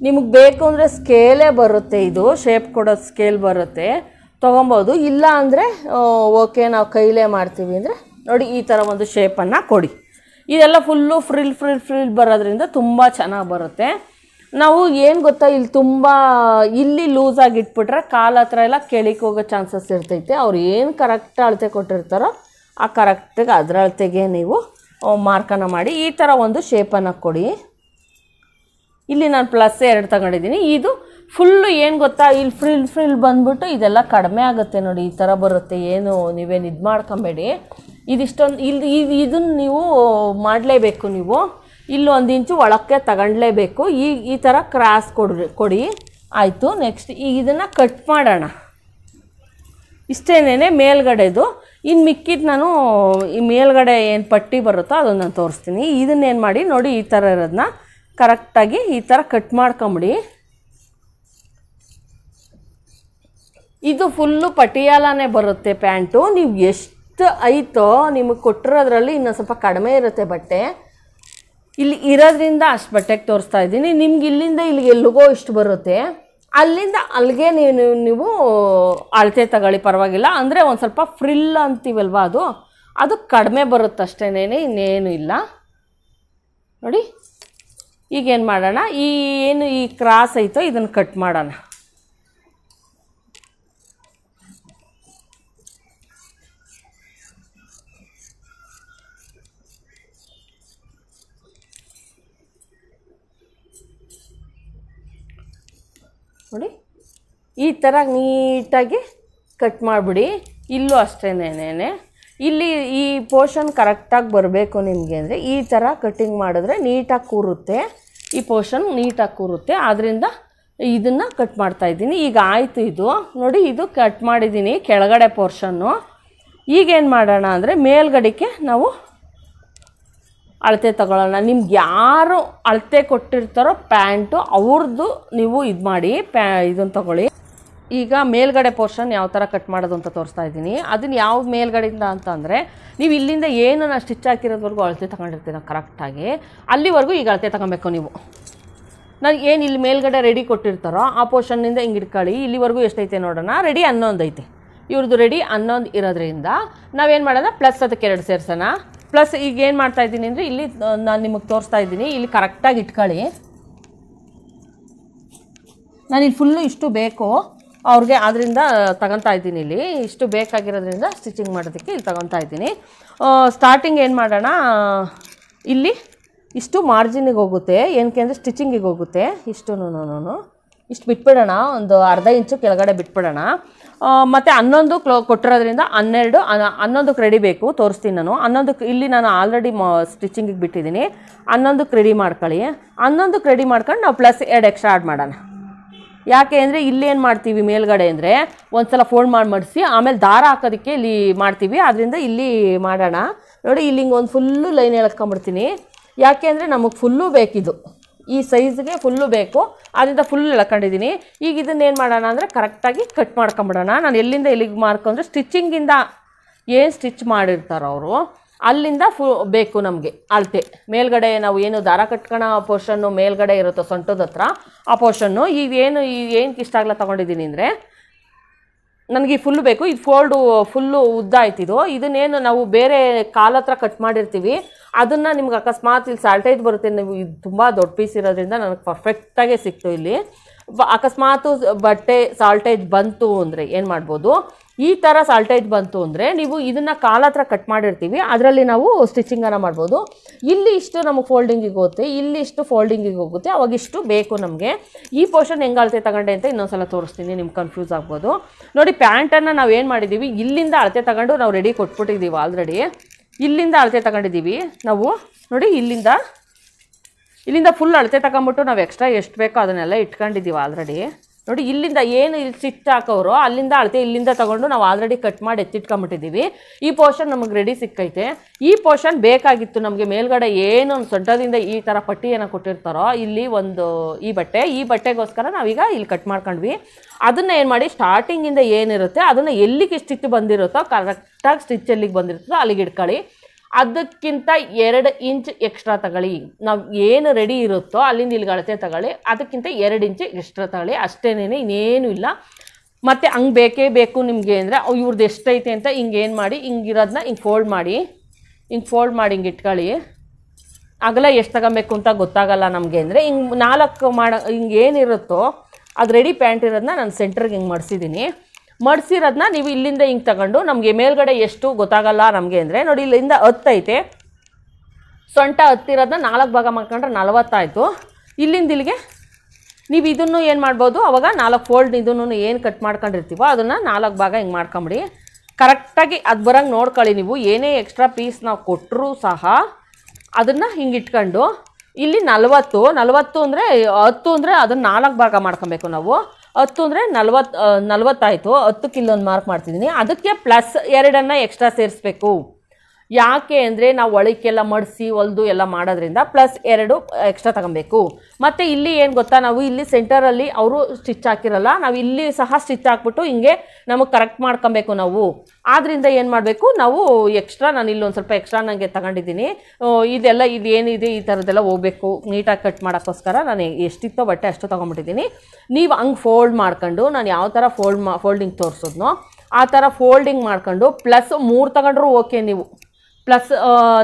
ನಿಮಗೆ ಬೇಕು ಅಂದರೆ ಸ್ಕೇಲೇ ಬರುತ್ತೆ ಇದು ಶೇಪ್ ಕೊಡೋ ಸ್ಕೇಲ್ ಬರುತ್ತೆ ತೊಗೊಬೋದು ಇಲ್ಲ ಅಂದರೆ ಓಕೆ ನಾವು ಕೈಲೇ ಮಾಡ್ತೀವಿ ಅಂದರೆ ನೋಡಿ ಈ ಥರ ಒಂದು ಶೇಪನ್ನು ಕೊಡಿ ಇದೆಲ್ಲ ಫುಲ್ಲು ಫ್ರಿಲ್ ಫ್ರಿಲ್ ಫ್ರಿಲ್ ಬರೋದ್ರಿಂದ ತುಂಬ ಚೆನ್ನಾಗಿ ಬರುತ್ತೆ ನಾವು ಏನು ಗೊತ್ತಾ ಇಲ್ಲಿ ತುಂಬ ಇಲ್ಲಿ ಲೂಸಾಗಿ ಇಟ್ಬಿಟ್ರೆ ಕಾಲ ಹತ್ರ ಎಲ್ಲ ಕೆಳಕ್ಕೆ ಹೋಗೋ ಚಾನ್ಸಸ್ ಇರ್ತೈತೆ ಅವ್ರು ಏನು ಕರೆಕ್ಟ್ ಅಳತೆ ಕೊಟ್ಟಿರ್ತಾರೋ ಆ ಕರೆಕ್ಟಾಗಿ ಅದರ ಅಳತೆಗೆ ನೀವು ಮಾರ್ಕನ್ನು ಮಾಡಿ ಈ ಥರ ಒಂದು ಶೇಪನ್ನು ಕೊಡಿ ಇಲ್ಲಿ ನಾನು ಪ್ಲಸ್ ಎರಡು ತಗೊಂಡಿದ್ದೀನಿ ಇದು ಫುಲ್ಲು ಏನು ಗೊತ್ತಾ ಇಲ್ಲಿ ಫ್ರಿಲ್ ಫ್ರಿಲ್ ಬಂದ್ಬಿಟ್ಟು ಇದೆಲ್ಲ ಕಡಿಮೆ ಆಗುತ್ತೆ ನೋಡಿ ಈ ಥರ ಬರುತ್ತೆ ಏನು ನೀವೇನು ಇದು ಮಾಡ್ಕೊಬೇಡಿ ಇದಿಷ್ಟೊಂದು ಇಲ್ಲಿ ಇದನ್ನು ನೀವು ಮಾಡಲೇಬೇಕು ನೀವು ಇಲ್ಲೊಂದು ಇಂಚು ಒಳಕ್ಕೆ ತಗೊಂಡ್ಲೇಬೇಕು ಈ ಈ ಥರ ಕ್ರಾಸ್ ಕೊಡ್ರಿ ಕೊಡಿ ಆಯಿತು ನೆಕ್ಸ್ಟ್ ಈಗ ಇದನ್ನು ಕಟ್ ಮಾಡೋಣ ಇಷ್ಟೇನೇ ಮೇಲ್ಗಡೆದು ಇನ್ನು ಮಿಕ್ಕಿದ್ದು ನಾನು ಈ ಮೇಲ್ಗಡೆ ಏನು ಪಟ್ಟಿ ಬರುತ್ತೋ ಅದನ್ನು ನಾನು ತೋರಿಸ್ತೀನಿ ಇದನ್ನೇನು ಮಾಡಿ ನೋಡಿ ಈ ಥರ ಇರೋದನ್ನ ಕರೆಕ್ಟಾಗಿ ಈ ಥರ ಕಟ್ ಮಾಡ್ಕೊಂಬಿಡಿ ಇದು ಫುಲ್ಲು ಪಟಿಯಾಲಾನೇ ಬರುತ್ತೆ ಪ್ಯಾಂಟು ನೀವು ಎಷ್ಟು ಐತೋ ನಿಮಗೆ ಕೊಟ್ಟಿರೋದ್ರಲ್ಲಿ ಇನ್ನೂ ಸ್ವಲ್ಪ ಕಡಿಮೆ ಇರುತ್ತೆ ಬಟ್ಟೆ ಇಲ್ಲಿ ಇರೋದ್ರಿಂದ ಅಷ್ಟು ಬಟ್ಟೆಗೆ ತೋರಿಸ್ತಾ ಇದ್ದೀನಿ ನಿಮ್ಗೆ ಇಲ್ಲಿಂದ ಇಲ್ಲಿಗೆ ಎಲ್ಲಿಗೋ ಇಷ್ಟು ಬರುತ್ತೆ ಅಲ್ಲಿಂದ ಅಲ್ಲಿಗೆ ನೀವು ನೀವು ಅಳತೆ ತಗೊಳ್ಳಿ ಪರವಾಗಿಲ್ಲ ಅಂದರೆ ಒಂದು ಸ್ವಲ್ಪ ಫ್ರಿಲ್ ಅಂತೀವಲ್ವ ಅದು ಅದು ಕಡಿಮೆ ಬರುತ್ತಷ್ಟೇ ಇನ್ನೇನು ಇಲ್ಲ ನೋಡಿ ಈಗೇನು ಮಾಡೋಣ ಈ ಏನು ಈ ಕ್ರಾಸ್ ಐತೋ ಇದನ್ನು ಕಟ್ ಮಾಡೋಣ ಈ ಥರ ನೀಟಾಗಿ ಕಟ್ ಮಾಡಿಬಿಡಿ ಇಲ್ಲೂ ಅಷ್ಟೇನೇನೇ ಇಲ್ಲಿ ಈ ಪೋರ್ಷನ್ ಕರೆಕ್ಟಾಗಿ ಬರಬೇಕು ನಿಮಗೆ ಅಂದರೆ ಈ ಥರ ಕಟ್ಟಿಂಗ್ ಮಾಡಿದ್ರೆ ನೀಟಾಗಿ ಕೂರುತ್ತೆ ಈ ಪೋರ್ಷನ್ ನೀಟಾಗಿ ಕೂರುತ್ತೆ ಆದ್ದರಿಂದ ಇದನ್ನು ಕಟ್ ಮಾಡ್ತಾಯಿದ್ದೀನಿ ಈಗ ಆಯಿತು ಇದು ನೋಡಿ ಇದು ಕಟ್ ಮಾಡಿದ್ದೀನಿ ಕೆಳಗಡೆ ಪೋರ್ಷನ್ನು ಈಗೇನು ಮಾಡೋಣ ಅಂದರೆ ಮೇಲ್ಗಡೆಗೆ ನಾವು ಅಳತೆ ತಗೊಳ್ಳೋಣ ನಿಮ್ಗೆ ಯಾರು ಅಳತೆ ಕೊಟ್ಟಿರ್ತಾರೋ ಪ್ಯಾಂಟು ಅವ್ರದ್ದು ನೀವು ಇದು ಮಾಡಿ ಪ್ಯಾ ಇದನ್ನು ತಗೊಳ್ಳಿ ಈಗ ಮೇಲ್ಗಡೆ ಪೋರ್ಷನ್ ಯಾವ ಥರ ಕಟ್ ಮಾಡೋದು ಅಂತ ತೋರಿಸ್ತಾ ಇದ್ದೀನಿ ಅದನ್ನು ಯಾವ ಮೇಲ್ಗಡೆಯಿಂದ ಅಂತ ಅಂದರೆ ನೀವು ಇಲ್ಲಿಂದ ಏನು ನಾನು ಸ್ಟಿಚ್ ಹಾಕಿರೋದ್ವರೆಗೂ ಅಳತೆ ತಗೊಂಡಿರ್ತೀರ ಕರೆಕ್ಟಾಗಿ ಅಲ್ಲಿವರೆಗೂ ಈಗ ಅಳತೆ ತಗೊಬೇಕು ನೀವು ನಾನು ಏನು ಇಲ್ಲಿ ಮೇಲ್ಗಡೆ ರೆಡಿ ಕೊಟ್ಟಿರ್ತಾರೋ ಆ ಪೋರ್ಷನ್ನಿಂದ ಹಿಂಗೆ ಇಟ್ಕೊಳ್ಳಿ ಇಲ್ಲಿವರೆಗೂ ಎಷ್ಟೈತೆ ನೋಡೋಣ ರೆಡಿ ಹನ್ನೊಂದು ಐತೆ ಇವ್ರದ್ದು ರೆಡಿ ಹನ್ನೊಂದು ಇರೋದ್ರಿಂದ ನಾವೇನು ಮಾಡೋಣ ಪ್ಲಸ್ ಅದಕ್ಕೆ ಎರಡು ಸೇರಿಸೋಣ ಪ್ಲಸ್ ಈಗ ಏನು ಮಾಡ್ತಾ ಇದ್ದೀನಿ ಅಂದರೆ ಇಲ್ಲಿ ನಾನು ನಿಮಗೆ ತೋರಿಸ್ತಾ ಇದ್ದೀನಿ ಇಲ್ಲಿ ಕರೆಕ್ಟಾಗಿ ಇಟ್ಕೊಳ್ಳಿ ನಾನು ಫುಲ್ಲು ಇಷ್ಟು ಬೇಕು ಅವ್ರಿಗೆ ಅದರಿಂದ ತಗೊತಾ ಇದ್ದೀನಿ ಇಲ್ಲಿ ಇಷ್ಟು ಬೇಕಾಗಿರೋದ್ರಿಂದ ಸ್ಟಿಚಿಂಗ್ ಮಾಡೋದಕ್ಕೆ ಇಲ್ಲಿ ತಗೊತಾ ಇದ್ದೀನಿ ಸ್ಟಾರ್ಟಿಂಗ್ ಏನು ಮಾಡೋಣ ಇಲ್ಲಿ ಇಷ್ಟು ಮಾರ್ಜಿನಿಗೆ ಹೋಗುತ್ತೆ ಏನಕ್ಕೆ ಅಂದರೆ ಸ್ಟಿಚಿಂಗಿಗೆ ಹೋಗುತ್ತೆ ಇಷ್ಟು ಇಷ್ಟು ಬಿಟ್ಬಿಡೋಣ ಒಂದು ಅರ್ಧ ಇಂಚು ಕೆಳಗಡೆ ಬಿಟ್ಬಿಡೋಣ ಮತ್ತು ಹನ್ನೊಂದು ಕ್ಲೋ ಕೊಟ್ಟಿರೋದ್ರಿಂದ ಹನ್ನೆರಡು ಹನ್ನೊಂದು ಕ್ರೆಡಿ ಬೇಕು ತೋರಿಸ್ತೀನಿ ನಾನು ಹನ್ನೊಂದು ಇಲ್ಲಿ ನಾನು ಆಲ್ರೆಡಿ ಮಾ ಸ್ಟಿಚಿಂಗಿಗೆ ಬಿಟ್ಟಿದ್ದೀನಿ ಹನ್ನೊಂದು ಕ್ರೆಡಿ ಮಾಡ್ಕೊಳ್ಳಿ ಹನ್ನೊಂದು ಕ್ರೆಡಿ ಮಾಡ್ಕೊಂಡು ನಾವು ಪ್ಲಸ್ ಎರಡು ಎಕ್ಸ್ಟ್ರಾ ಆ್ಯಡ್ ಮಾಡೋಣ ಯಾಕೆ ಅಂದರೆ ಇಲ್ಲೇನು ಮಾಡ್ತೀವಿ ಮೇಲ್ಗಡೆ ಅಂದರೆ ಒಂದು ಸಲ ಫೋಲ್ಡ್ ಮಾಡಿ ಮಾಡಿಸಿ ಆಮೇಲೆ ದಾರ ಹಾಕೋದಕ್ಕೆ ಇಲ್ಲಿ ಮಾಡ್ತೀವಿ ಆದ್ದರಿಂದ ಇಲ್ಲಿ ಮಾಡೋಣ ನೋಡಿ ಇಲ್ಲಿ ಒಂದು ಫುಲ್ಲು ಲೈನ್ ಎಳ್ಕೊಂಬಿಡ್ತೀನಿ ಯಾಕೆ ಅಂದರೆ ನಮಗೆ ಫುಲ್ಲು ಬೇಕಿದು ಈ ಸೈಜ್ಗೆ ಫುಲ್ಲು ಬೇಕು ಅದರಿಂದ ಫುಲ್ಲು ಎಳ್ಕೊಂಡಿದ್ದೀನಿ ಈಗ ಇದನ್ನೇನು ಮಾಡೋಣ ಅಂದರೆ ಕರೆಕ್ಟಾಗಿ ಕಟ್ ಮಾಡ್ಕೊಂಬಿಡೋಣ ನಾನು ಎಲ್ಲಿಂದ ಎಲ್ಲಿಗೆ ಮಾರ್ಕೊಂಡ್ರೆ ಸ್ಟಿಚ್ಚಿಂಗಿಂದ ಏನು ಸ್ಟಿಚ್ ಮಾಡಿರ್ತಾರೋ ಅವರು ಅಲ್ಲಿಂದ ಫು ಬೇಕು ನಮಗೆ ಅಳತೆ ಮೇಲ್ಗಡೆ ನಾವು ಏನು ದಾರ ಆ ಪೋರ್ಷನ್ನು ಮೇಲ್ಗಡೆ ಇರುತ್ತೋ ಸೊಂಟದ ಹತ್ರ ಆ ಪೋರ್ಷನ್ನು ಏನಕ್ಕೆ ಏನು ಆಗಲ್ಲ ತೊಗೊಂಡಿದ್ದೀನಿ ಅಂದರೆ ನನಗೆ ಈ ಫುಲ್ಲು ಬೇಕು ಇದು ಫೋಲ್ಡು ಫುಲ್ಲು ಉದ್ದ ಆಯ್ತಿದು ಇದನ್ನೇನು ನಾವು ಬೇರೆ ಕಾಲ ಹತ್ರ ಕಟ್ ಮಾಡಿರ್ತೀವಿ ಅದನ್ನು ನಿಮ್ಗೆ ಅಕಸ್ಮಾತ್ ಇಲ್ಲಿ ಸಾಲ್ಟೇಜ್ ಬರುತ್ತೆ ನೀವು ಇದು ತುಂಬ ದೊಡ್ಡ ಪೀಸ್ ಇರೋದ್ರಿಂದ ನನಗೆ ಪರ್ಫೆಕ್ಟಾಗೇ ಸಿಕ್ತು ಇಲ್ಲಿ ಅಕಸ್ಮಾತು ಬಟ್ಟೆ ಸಾಲ್ಟೇಜ್ ಬಂತು ಅಂದರೆ ಏನು ಮಾಡ್ಬೋದು ಈ ಥರ ಸಾಲ್ಟೈಟ್ ಬಂತು ಅಂದರೆ ನೀವು ಇದನ್ನು ಕಾಲ ಹತ್ರ ಕಟ್ ಮಾಡಿರ್ತೀವಿ ಅದರಲ್ಲಿ ನಾವು ಸ್ಟಿಚಿಂಗನ್ನು ಮಾಡ್ಬೋದು ಇಲ್ಲಿ ಇಷ್ಟು ನಮಗೆ ಫೋಲ್ಡಿಂಗಿಗೆ ಹೋಗುತ್ತೆ ಇಲ್ಲಿ ಇಷ್ಟು ಫೋಲ್ಡಿಂಗಿಗೆ ಹೋಗುತ್ತೆ ಅವಾಗಿಷ್ಟು ಬೇಕು ನಮಗೆ ಈ ಪೋರ್ಷನ್ ಹೆಂಗೆ ಅಳತೆ ತಗೊಂಡೆ ಅಂತ ಇನ್ನೊಂದು ಸಲ ತೋರಿಸ್ತೀನಿ ನಿಮ್ಗೆ ಕನ್ಫ್ಯೂಸ್ ಆಗ್ಬೋದು ನೋಡಿ ಪ್ಯಾಂಟನ್ನು ನಾವು ಏನು ಮಾಡಿದ್ದೀವಿ ಇಲ್ಲಿಂದ ಅಳತೆ ತಗೊಂಡು ನಾವು ರೆಡಿ ಕೊಟ್ಬಿಟ್ಟಿದ್ದೀವಿ ಆಲ್ರೆಡಿ ಇಲ್ಲಿಂದ ಅಳತೆ ತಗೊಂಡಿದ್ದೀವಿ ನಾವು ನೋಡಿ ಇಲ್ಲಿಂದ ಇಲ್ಲಿಂದ ಫುಲ್ ಅಳತೆ ತಗೊಂಬಿಟ್ಟು ನಾವು ಎಕ್ಸ್ಟ್ರಾ ಎಷ್ಟು ಬೇಕೋ ಅದನ್ನೆಲ್ಲ ಇಟ್ಕೊಂಡಿದ್ದೀವಿ ಆಲ್ರೆಡಿ ನೋಡಿ ಇಲ್ಲಿಂದ ಏನು ಇಲ್ಲಿ ಸ್ಟಿಚ್ ಹಾಕೋರು ಅಲ್ಲಿಂದ ಅಳತೆ ಇಲ್ಲಿಂದ ತಗೊಂಡು ನಾವು ಆಲ್ರೆಡಿ ಕಟ್ ಮಾಡಿ ಎತ್ತಿಟ್ಕೊಂಬಿಟ್ಟಿದ್ದೀವಿ ಈ ಪೋರ್ಷನ್ ನಮಗೆ ರೆಡಿ ಸಿಕ್ಕೈತೆ ಈ ಪೋರ್ಷನ್ ಬೇಕಾಗಿತ್ತು ನಮಗೆ ಮೇಲ್ಗಡೆ ಏನು ಸೊಡ್ಡದಿಂದ ಈ ಥರ ಪಟ್ಟಿಯನ್ನು ಕೊಟ್ಟಿರ್ತಾರೋ ಇಲ್ಲಿ ಒಂದು ಈ ಬಟ್ಟೆ ಈ ಬಟ್ಟೆಗೋಸ್ಕರ ನಾವೀಗ ಇಲ್ಲಿ ಕಟ್ ಮಾಡ್ಕೊಂಡ್ವಿ ಅದನ್ನು ಏನು ಮಾಡಿ ಸ್ಟಾರ್ಟಿಂಗಿಂದ ಏನಿರುತ್ತೆ ಅದನ್ನು ಎಲ್ಲಿಗೆ ಸ್ಟಿಚ್ ಬಂದಿರುತ್ತೋ ಕರೆಕ್ಟಾಗಿ ಸ್ಟಿಚ್ ಎಲ್ಲಿಗೆ ಬಂದಿರುತ್ತೋ ಅಲ್ಲಿಗೆ ಇಟ್ಕೊಳ್ಳಿ ಅದಕ್ಕಿಂತ ಎರಡು ಇಂಚ್ ಎಕ್ಸ್ಟ್ರಾ ತಗೊಳ್ಳಿ ನಾವು ಏನು ರೆಡಿ ಇರುತ್ತೋ ಅಲ್ಲಿಂದ ಇಲ್ಲಿ ಅಳತೆ ತಗೊಳ್ಳಿ ಅದಕ್ಕಿಂತ ಎರಡು ಇಂಚ್ ಎಕ್ಸ್ಟ್ರಾ ತಗೊಳ್ಳಿ ಅಷ್ಟೇನೇ ಇನ್ನೇನು ಇಲ್ಲ ಮತ್ತು ಹಂಗೆ ಬೇಕೇ ಬೇಕು ನಿಮಗೆ ಅಂದರೆ ಇವ್ರದ್ದು ಎಷ್ಟೈತೆ ಅಂತ ಹಿಂಗೆ ಏನು ಮಾಡಿ ಹಿಂಗಿರೋದನ್ನ ಹಿಂಗೆ ಫೋಲ್ಡ್ ಮಾಡಿ ಹಿಂಗೆ ಫೋಲ್ಡ್ ಮಾಡಿ ಹಿಂಗೆ ಇಟ್ಕೊಳ್ಳಿ ಅಗಲ ಎಷ್ಟು ತಗೊಬೇಕು ಅಂತ ಗೊತ್ತಾಗಲ್ಲ ನಮಗೆ ಅಂದರೆ ಹಿಂಗೆ ನಾಲ್ಕು ಮಾಡ ಹಿಂಗೆ ಏನಿರುತ್ತೋ ಅದು ರೆಡಿ ಪ್ಯಾಂಟ್ ಇರೋದನ್ನ ನಾನು ಸೆಂಟ್ರಿಗೆ ಹಿಂಗೆ ಮಾಡಿಸಿದ್ದೀನಿ ಮಡಿಸಿರೋದನ್ನ ನೀವು ಇಲ್ಲಿಂದ ಹಿಂಗೆ ತಗೊಂಡು ನಮಗೆ ಮೇಲ್ಗಡೆ ಎಷ್ಟು ಗೊತ್ತಾಗಲ್ಲ ನಮಗೆ ಅಂದರೆ ನೋಡಿ ಇಲ್ಲಿಂದ ಹತ್ತೈತೆ ಸೊಂಟ ಹತ್ತಿರೋದನ್ನ ನಾಲ್ಕು ಭಾಗ ಮಾಡ್ಕೊಂಡ್ರೆ ನಲವತ್ತಾಯಿತು ಇಲ್ಲಿಂದ ಇಲ್ಲಿಗೆ ನೀವು ಇದನ್ನು ಏನು ಮಾಡ್ಬೋದು ಅವಾಗ ನಾಲ್ಕು ಫೋಲ್ಡ್ ಇದನ್ನು ಏನು ಕಟ್ ಮಾಡ್ಕೊಂಡಿರ್ತೀವೋ ಅದನ್ನು ನಾಲ್ಕು ಭಾಗ ಹಿಂಗೆ ಮಾಡ್ಕೊಂಬಿಡಿ ಕರೆಕ್ಟಾಗಿ ಅದು ಬರೋಂಗೆ ನೋಡ್ಕೊಳ್ಳಿ ನೀವು ಏನೇ ಎಕ್ಸ್ಟ್ರಾ ಪೀಸ್ ನಾವು ಕೊಟ್ಟರೂ ಸಹ ಅದನ್ನು ಹಿಂಗೆ ಇಟ್ಕೊಂಡು ಇಲ್ಲಿ ನಲವತ್ತು ನಲವತ್ತು ಅಂದರೆ ಹತ್ತು ಅಂದರೆ ಅದನ್ನು ನಾಲ್ಕು ಭಾಗ ಮಾಡ್ಕೊಬೇಕು ನಾವು ಹತ್ತು ಅಂದರೆ ನಲ್ವತ್ತು ನಲ್ವತ್ತಾಯಿತು ಹತ್ತಕ್ಕಿಲ್ಲೊಂದು ಮಾರ್ಕ್ ಮಾಡ್ತಿದ್ದೀನಿ ಅದಕ್ಕೆ ಪ್ಲಸ್ ಎರಡನ್ನು ಎಕ್ಸ್ಟ್ರಾ ಸೇರಿಸ್ಬೇಕು ಯಾಕೆ ಅಂದರೆ ನಾವು ಒಳಕ್ಕೆಲ್ಲ ಮಡಿಸಿ ಹೊಲ್ದು ಎಲ್ಲ ಮಾಡೋದ್ರಿಂದ ಪ್ಲಸ್ ಎರಡು ಎಕ್ಸ್ಟ್ರಾ ತಗೊಬೇಕು ಮತ್ತು ಇಲ್ಲಿ ಏನು ಗೊತ್ತಾ ನಾವು ಇಲ್ಲಿ ಸೆಂಟರಲ್ಲಿ ಅವರು ಸ್ಟಿಚ್ ಹಾಕಿರಲ್ಲ ನಾವು ಇಲ್ಲಿ ಸಹ ಸ್ಟಿಚ್ ಹಾಕ್ಬಿಟ್ಟು ಹಿಂಗೆ ನಮಗೆ ಕರೆಕ್ಟ್ ಮಾಡ್ಕೊಬೇಕು ನಾವು ಆದ್ದರಿಂದ ಏನು ಮಾಡಬೇಕು ನಾವು ಎಕ್ಸ್ಟ್ರಾ ನಾನು ಇಲ್ಲೊಂದು ಸ್ವಲ್ಪ ಎಕ್ಸ್ಟ್ರಾ ನನಗೆ ತಗೊಂಡಿದ್ದೀನಿ ಇದೆಲ್ಲ ಇದು ಏನಿದೆ ಈ ಥರದ್ದೆಲ್ಲ ಹೋಗಬೇಕು ನೀಟಾಗಿ ಕಟ್ ಮಾಡೋಕ್ಕೋಸ್ಕರ ನಾನು ಎಷ್ಟಿತ್ತೋ ಬಟ್ಟೆ ಅಷ್ಟು ತೊಗೊಂಬಿಟ್ಟಿದ್ದೀನಿ ನೀವು ಹಂಗೆ ಫೋಲ್ಡ್ ಮಾಡ್ಕೊಂಡು ನಾನು ಯಾವ ಥರ ಫೋಲ್ಡ್ ಮಾ ಫೋಲ್ಡಿಂಗ್ ತೋರಿಸೋದ್ನೋ ಆ ಥರ ಫೋಲ್ಡಿಂಗ್ ಮಾಡ್ಕೊಂಡು ಪ್ಲಸ್ ಮೂರು ತಗೊಂಡ್ರೂ ಓಕೆ ನೀವು ಪ್ಲಸ್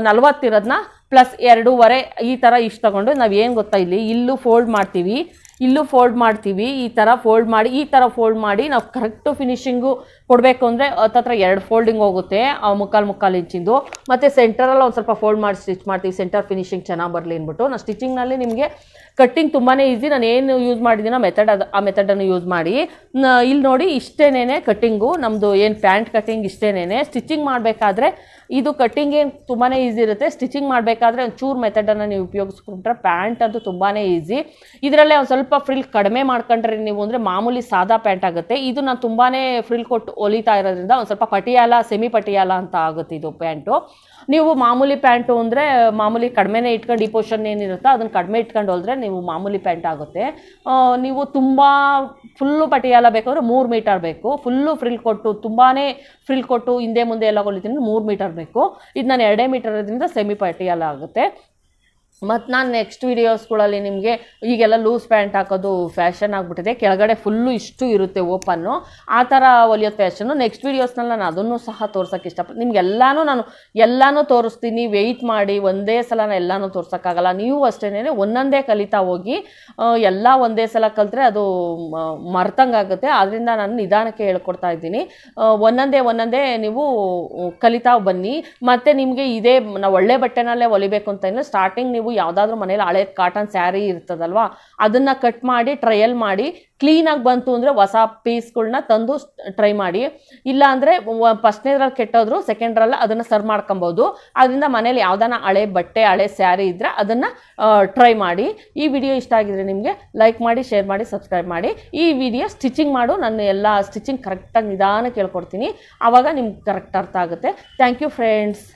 ನಲ್ವತ್ತಿರೋದನ್ನ ಪ್ಲಸ್ ಎರಡೂವರೆ ಈ ಥರ ಇಷ್ಟು ತಗೊಂಡು ನಾವು ಏನು ಗೊತ್ತಾ ಇಲ್ಲಿ ಇಲ್ಲೂ ಫೋಲ್ಡ್ ಮಾಡ್ತೀವಿ ಇಲ್ಲೂ ಫೋಲ್ಡ್ ಮಾಡ್ತೀವಿ ಈ ಥರ ಫೋಲ್ಡ್ ಮಾಡಿ ಈ ಥರ ಫೋಲ್ಡ್ ಮಾಡಿ ನಾವು ಕರೆಕ್ಟು ಫಿನಿಷಿಂಗು ಕೊಡಬೇಕು ಅಂದರೆ ಹತ್ತತ್ರ ಎರಡು ಫೋಲ್ಡಿಂಗ್ ಹೋಗುತ್ತೆ ಮುಕ್ಕಾಲು ಮುಕ್ಕಾಲು ಇಂಚಿಂದು ಮತ್ತು ಸೆಂಟರಲ್ಲಿ ಒಂದು ಸ್ವಲ್ಪ ಫೋಲ್ಡ್ ಮಾಡಿ ಸ್ಟಿಚ್ ಮಾಡ್ತೀವಿ ಸೆಂಟರ್ ಫಿನಿಷಿಂಗ್ ಚೆನ್ನಾಗಿ ಬರಲಿ ಅಂದ್ಬಿಟ್ಟು ನಾವು ಸ್ಟಿಚಿಂಗ್ನಲ್ಲಿ ನಿಮಗೆ ಕಟ್ಟಿಂಗ್ ತುಂಬಾ ಈಸಿ ನಾನು ಏನು ಯೂಸ್ ಮಾಡಿದ್ದೀನ ಮೆಥಡ್ ಅದು ಆ ಮೆಥಡನ್ನು ಯೂಸ್ ಮಾಡಿ ಇಲ್ಲಿ ನೋಡಿ ಇಷ್ಟೇನೇ ಕಟ್ಟಿಂಗು ನಮ್ಮದು ಏನು ಪ್ಯಾಂಟ್ ಕಟ್ಟಿಂಗ್ ಇಷ್ಟೇನೇ ಸ್ಟಿಚಿಂಗ್ ಮಾಡಬೇಕಾದ್ರೆ ಇದು ಕಟ್ಟಿಂಗ್ ಏನು ತುಂಬಾ ಈಸಿ ಇರುತ್ತೆ ಸ್ಟಿಚಿಂಗ್ ಮಾಡಬೇಕಾದ್ರೆ ಒಂದು ಚೂರು ಮೆಥಡನ್ನು ನೀವು ಉಪಯೋಗಿಸ್ಕೊಂಡ್ರೆ ಪ್ಯಾಂಟ್ ಅಂತೂ ತುಂಬಾ ಈಸಿ ಇದರಲ್ಲೇ ಒಂದು ಸ್ವಲ್ಪ ಫ್ರಿಲ್ ಕಡಿಮೆ ಮಾಡ್ಕೊಂಡ್ರೆ ನೀವು ಅಂದರೆ ಮಾಮೂಲಿ ಸಾದಾ ಪ್ಯಾಂಟ್ ಆಗುತ್ತೆ ಇದು ನಾನು ತುಂಬಾ ಫ್ರಿಲ್ ಕೊಟ್ಟು ಹೊಲಿತಾ ಇರೋದ್ರಿಂದ ಒಂದು ಸ್ವಲ್ಪ ಪಟಿಯಾಲ ಸೆಮಿ ಪಟಿಯಾಲ ಅಂತ ಆಗುತ್ತೆ ಇದು ಪ್ಯಾಂಟು ನೀವು ಮಾಮೂಲಿ ಪ್ಯಾಂಟು ಅಂದರೆ ಮಾಮೂಲಿ ಕಡಿಮೆನೇ ಇಟ್ಕೊಂಡು ಈ ಪೋರ್ಷನ್ ಏನಿರುತ್ತೋ ಅದನ್ನು ಕಡಿಮೆ ಇಟ್ಕೊಂಡು ಹೋದರೆ ನೀವು ಮಾಮೂಲಿ ಪ್ಯಾಂಟ್ ಆಗುತ್ತೆ ನೀವು ತುಂಬ ಫುಲ್ಲು ಪಟಿಯಾಲ ಬೇಕಾದ್ರೆ ಮೂರು ಮೀಟರ್ ಬೇಕು ಫುಲ್ಲು ಫ್ರಿಲ್ ಕೊಟ್ಟು ತುಂಬಾ ಫ್ರಿಲ್ ಕೊಟ್ಟು ಹಿಂದೆ ಮುಂದೆ ಎಲ್ಲ ಹೊಲಿತೀನಿ ಮೂರು ಮೀಟರ್ ಬೇಕು ಇದು ನಾನು ಎರಡೇ ಮೀಟರ್ ಇದರಿಂದ ಸೆಮಿ ಪಟಿಯಾಲ ಆಗುತ್ತೆ ಮತ್ತು ನಾನು ನೆಕ್ಸ್ಟ್ ವೀಡಿಯೋಸ್ಗಳಲ್ಲಿ ನಿಮಗೆ ಈಗೆಲ್ಲ ಲೂಸ್ ಪ್ಯಾಂಟ್ ಹಾಕೋದು ಫ್ಯಾಷನ್ ಆಗಿಬಿಟ್ಟಿದೆ ಕೆಳಗಡೆ ಫುಲ್ಲು ಇಷ್ಟು ಇರುತ್ತೆ ಓಪನ್ನು ಆ ಥರ ಹೊಲಿಯೋ ಫ್ಯಾಷನ್ನು ನೆಕ್ಸ್ಟ್ ವೀಡಿಯೋಸ್ನಲ್ಲಿ ನಾನು ಅದನ್ನು ಸಹ ತೋರ್ಸೋಕ್ಕೆ ಇಷ್ಟಪಟ್ಟು ನಿಮ್ಗೆಲ್ಲಾನು ನಾನು ಎಲ್ಲನೂ ತೋರಿಸ್ತೀನಿ ವೆಯ್ಟ್ ಮಾಡಿ ಒಂದೇ ಸಲ ನಾನು ಎಲ್ಲನೂ ತೋರ್ಸೋಕ್ಕಾಗಲ್ಲ ನೀವು ಅಷ್ಟೇನೇ ಒಂದೊಂದೇ ಕಲಿತಾ ಹೋಗಿ ಎಲ್ಲ ಒಂದೇ ಸಲ ಕಲಿತ್ರೆ ಅದು ಮರ್ತಂಗಾಗುತ್ತೆ ಆದ್ದರಿಂದ ನಾನು ನಿಧಾನಕ್ಕೆ ಹೇಳ್ಕೊಡ್ತಾ ಇದ್ದೀನಿ ಒಂದೊಂದೇ ಒಂದೊಂದೇ ನೀವು ಕಲಿತಾ ಬನ್ನಿ ಮತ್ತು ನಿಮಗೆ ಇದೇ ನಾವು ಒಳ್ಳೆ ಬಟ್ಟೆನಲ್ಲೇ ಹೊಲಿಬೇಕು ಅಂತ ಸ್ಟಾರ್ಟಿಂಗ್ ನೀವು ಯಾವುದಾದ್ರೂ ಮನೇಲಿ ಹಳೆ ಕಾಟನ್ ಸ್ಯಾರಿ ಇರ್ತದಲ್ವಾ ಅದನ್ನು ಕಟ್ ಮಾಡಿ ಟ್ರಯಲ್ ಮಾಡಿ ಕ್ಲೀನಾಗಿ ಬಂತು ಅಂದರೆ ಹೊಸ ಪೀಸ್ಗಳನ್ನ ತಂದು ಟ್ರೈ ಮಾಡಿ ಇಲ್ಲ ಅಂದರೆ ಫಸ್ಟ್ನೇದ್ರಲ್ಲಿ ಕೆಟ್ಟೋದ್ರು ಸೆಕೆಂಡ್ರಲ್ಲಿ ಅದನ್ನು ಸರ್ವ್ ಮಾಡ್ಕೊಬೋದು ಅದರಿಂದ ಮನೇಲಿ ಯಾವ್ದಾನ ಹಳೆ ಬಟ್ಟೆ ಹಳೆ ಸ್ಯಾರಿ ಇದ್ದರೆ ಅದನ್ನು ಟ್ರೈ ಮಾಡಿ ಈ ವಿಡಿಯೋ ಇಷ್ಟ ಆಗಿದ್ರೆ ನಿಮಗೆ ಲೈಕ್ ಮಾಡಿ ಶೇರ್ ಮಾಡಿ ಸಬ್ಸ್ಕ್ರೈಬ್ ಮಾಡಿ ಈ ವಿಡಿಯೋ ಸ್ಟಿಚಿಂಗ್ ಮಾಡು ನಾನು ಎಲ್ಲ ಸ್ಟಿಚಿಂಗ್ ಕರೆಕ್ಟಾಗಿ ನಿಧಾನ ಕೇಳ್ಕೊಡ್ತೀನಿ ಆವಾಗ ನಿಮ್ಗೆ ಕರೆಕ್ಟ್ ಅರ್ಥ ಆಗುತ್ತೆ ಥ್ಯಾಂಕ್ ಯು ಫ್ರೆಂಡ್ಸ್